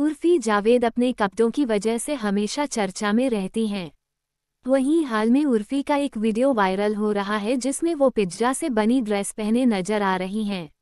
उर्फी जावेद अपने कपड़ों की वजह से हमेशा चर्चा में रहती हैं वहीं हाल में उर्फी का एक वीडियो वायरल हो रहा है जिसमें वो पिज्जा से बनी ड्रेस पहने नजर आ रही हैं